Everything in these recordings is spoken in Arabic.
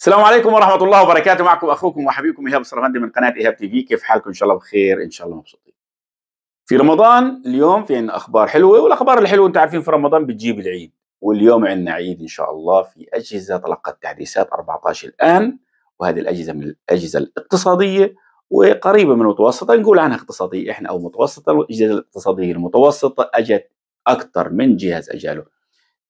السلام عليكم ورحمه الله وبركاته معكم اخوكم وحبيبكم ايهاب السرفندي من قناه ايهاب تي في كيف حالكم ان شاء الله بخير ان شاء الله مبسوطين في رمضان اليوم في عندنا اخبار حلوه والاخبار الحلوه انتم عارفين في رمضان بتجيب العيد واليوم عندنا عيد ان شاء الله في اجهزه تلقت تحديثات 14 الان وهذه الاجهزه من الاجهزه الاقتصاديه وقريبه من المتوسطه نقول عنها اقتصاديه احنا او متوسطه الاجهزه الاقتصاديه المتوسطه اجت اكثر من جهاز اجاله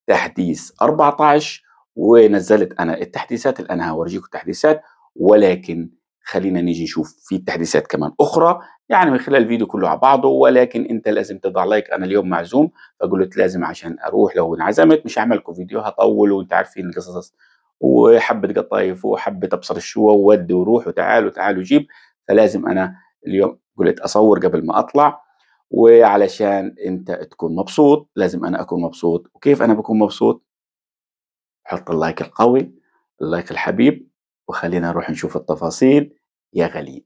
تحديث 14 ونزلت انا التحديثات اللي انا هورجيكم التحديثات ولكن خلينا نيجي نشوف في تحديثات كمان اخرى يعني من خلال الفيديو كله على بعضه ولكن انت لازم تضع لايك انا اليوم معزوم فقلت لازم عشان اروح لو انعزمت مش هعمل لكم فيديو هطول وانت عارفين القصص وحبه قطايف وحبه ابصر الشوا وودي وروح وتعال وتعال وجيب فلازم انا اليوم قلت اصور قبل ما اطلع وعلشان انت تكون مبسوط لازم انا اكون مبسوط وكيف انا بكون مبسوط حط اللايك القوي اللايك الحبيب وخلينا نروح نشوف التفاصيل يا غالي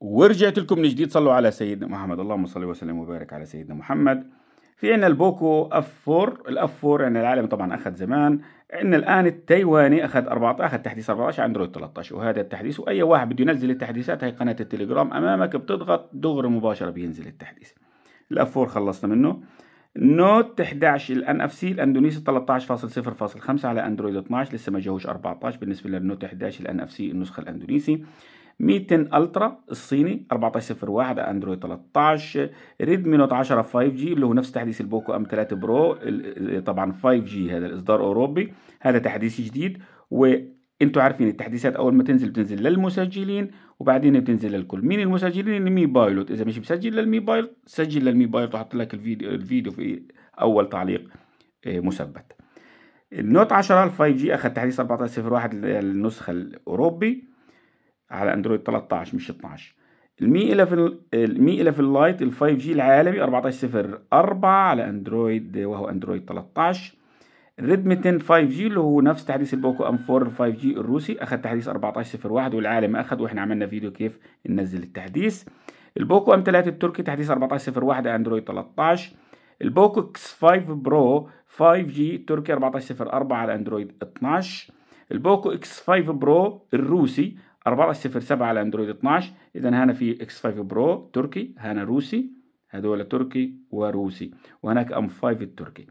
ورجعت لكم من جديد صلوا على سيدنا محمد اللهم صل وسلم وبارك على سيدنا محمد في عنا البوكو اف 4 الاف 4 يعني العالمي طبعا اخذ زمان عنا الان التايواني اخذ 14 اخذ تحديث 14 اندرويد 13 وهذا التحديث واي واحد بده ينزل التحديثات هي قناه التليجرام امامك بتضغط دغري مباشره بينزل التحديث الاف 4 خلصنا منه نوت 11 الان اف سي الاندونيسي 13.0.5 على اندرويد 12 لسه ما جاهوش 14 بالنسبه للنوت 11 الان اف سي النسخه الاندونيسي ميتن الترا الصيني 1401 اندرويد 13 ريدمي نوت 10 5 جي اللي هو نفس تحديث البوكو ام 3 برو طبعا 5 جي هذا الاصدار اوروبي هذا تحديث جديد وانتم عارفين التحديثات اول ما تنزل بتنزل للمسجلين وبعدين بتنزل للكل مين المسجلين المي بايلوت اذا مش مسجل للمي بايلوت سجل للمي بايلوت وحط لك الفيديو الفيديو في اول تعليق آه، مثبت النوت 10 ال 5 جي اخذ تحديث 1401 النسخه الاوروبي على اندرويد 13 مش 12 المي 11 المي 11 لايت ال 5 جي العالمي 1404 على اندرويد وهو اندرويد 13 الريدمي 10 5 جي اللي هو نفس تحديث البوكو ام 4 5 جي الروسي اخذ تحديث 1401 والعالم اخذ واحنا عملنا فيديو كيف ننزل التحديث البوكو ام 3 التركي تحديث 1401 اندرويد 13 البوكو اكس 5 برو 5 جي تركي 1404 على اندرويد 12 البوكو اكس 5 برو الروسي 4407 على اندرويد 12 اذا هنا في اكس 5 برو تركي هنا روسي هذول تركي وروسي وهناك ام 5 التركي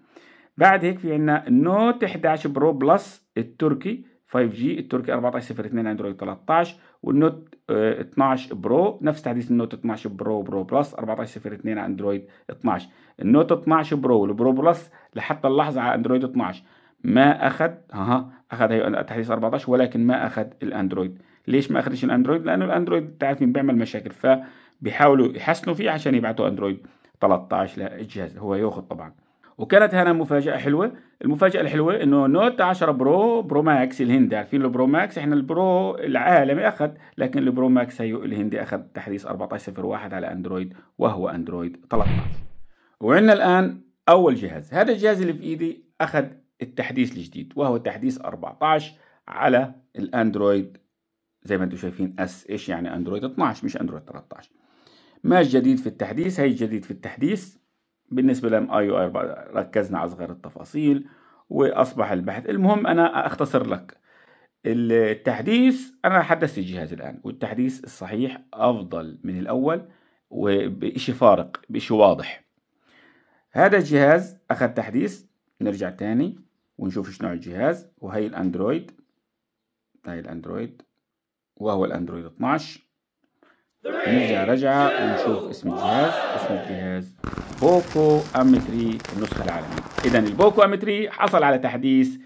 بعد هيك في عندنا نوت 11 برو بلس التركي 5G التركي 1402 اندرويد 13 والنوت 12 برو نفس تحديث النوت 12 برو برو بلس 1402 على اندرويد 12 النوت 12 برو والبرو بلس لحتى اللحظه على اندرويد 12 ما اخذ ها اخذ هي التحديث 14 ولكن ما اخذ الاندرويد ليش ما اخدش الاندرويد لانه الاندرويد عارفين بيعمل مشاكل فبيحاولوا يحسنوا فيه عشان يبعتوا اندرويد 13 للجهاز هو ياخذ طبعا وكانت هنا مفاجاه حلوه المفاجاه الحلوه انه نوت 10 برو برو ماكس الهندي عارفين البرو ماكس احنا البرو العالمي اخذ لكن البرو ماكس هي الهندي اخذ تحديث 1401 على اندرويد وهو اندرويد 13 وعندنا الان اول جهاز هذا الجهاز اللي في ايدي اخذ التحديث الجديد وهو تحديث 14 على الاندرويد زي ما انتم شايفين اس ايش يعني اندرويد 12 مش اندرويد 13 ما الجديد في التحديث هي الجديد في التحديث بالنسبه لام اي او اي ركزنا على صغير التفاصيل واصبح البحث المهم انا اختصر لك التحديث انا حدثت الجهاز الان والتحديث الصحيح افضل من الاول وبشيء فارق بشيء واضح هذا الجهاز اخذ تحديث نرجع تاني ونشوف ايش نوع الجهاز وهي الاندرويد هاي الاندرويد وهو الاندرويد 12 نرجع رجعة ونشوف اسم الجهاز اسم الجهاز بوكو ام 3 النسخة العالمية اذا البوكو ام 3 حصل على تحديث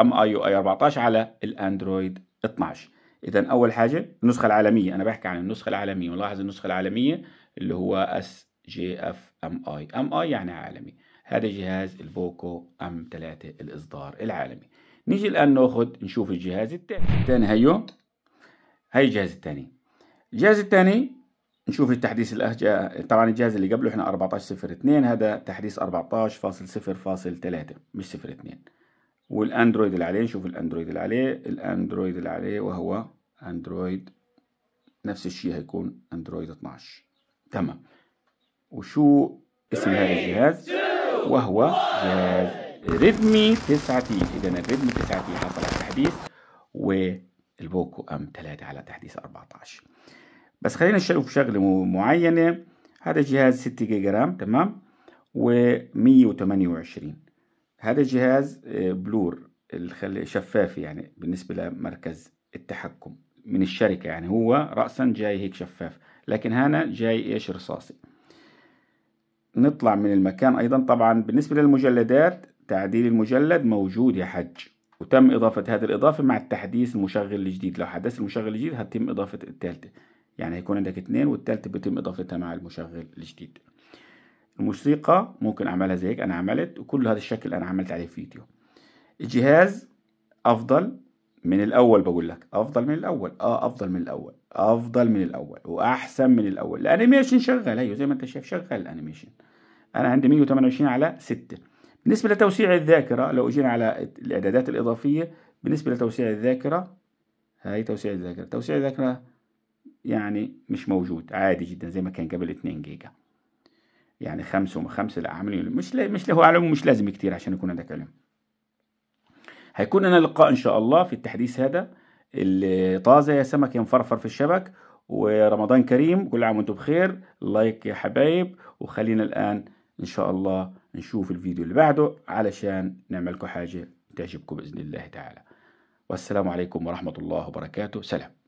ام اي او اي 14 على الاندرويد 12 اذا اول حاجة النسخة العالمية انا بحكي عن النسخة العالمية ونلاحظ النسخة العالمية اللي هو اس جي اف ام اي ام اي يعني عالمي هذا جهاز البوكو ام 3 الاصدار العالمي نيجي الان ناخذ نشوف الجهاز الثاني الثاني هيو هاي الجهاز الثاني الجهاز الثاني نشوف التحديث الأهجة. طبعا الجهاز اللي قبله احنا 1402 هذا تحديث 14.0.3 مش 02 والاندرويد اللي عليه نشوف الاندرويد اللي عليه الاندرويد اللي عليه وهو اندرويد نفس الشيء هيكون اندرويد 12 تمام وشو اسم هذا الجهاز وهو جهاز ريدمي 9 تي اذا الريدمي 9 تي حصل على التحديث و البوكو ام 3 على تحديث 14 بس خلينا نشوف شغلة معينة هذا جهاز 6 جيجا رام تمام و 128 هذا جهاز آه، بلور شفاف يعني بالنسبة لمركز التحكم من الشركة يعني هو رأسا جاي هيك شفاف لكن هنا جاي ايش رصاصي نطلع من المكان أيضا طبعا بالنسبة للمجلدات تعديل المجلد موجود يا حج وتم إضافة هذه الإضافة مع التحديث المشغل الجديد لو حدث المشغل الجديد هتتم إضافة الثالثة يعني هيكون عندك اثنين والثالثة بيتم إضافتها مع المشغل الجديد الموسيقى ممكن أعملها زي هيك أنا عملت وكل هذا الشكل أنا عملت عليه فيديو الجهاز أفضل من الأول بقول لك أفضل من الأول آه أفضل من الأول أفضل من الأول وأحسن من الأول الأنيميشن شغال أيوه زي ما أنت شايف شغال الأنيميشن أنا عندي 128 على 6 بالنسبة لتوسيع الذاكرة لو اجينا على الإعدادات الإضافية بالنسبة لتوسيع الذاكرة هاي توسيع الذاكرة توسيع الذاكرة يعني مش موجود عادي جدا زي ما كان قبل 2 جيجا يعني خمسة وخمسة لا عاملين مش ل... مش له علم مش لازم كتير عشان يكون عندك علم هيكون لنا لقاء ان شاء الله في التحديث هذا اللي طازة يا سمك ينفرفر في الشبك ورمضان كريم كل عام وانتم بخير لايك يا حبايب وخلينا الآن ان شاء الله نشوف الفيديو اللي بعده علشان نعملكم حاجه تعجبكم باذن الله تعالى والسلام عليكم ورحمه الله وبركاته سلام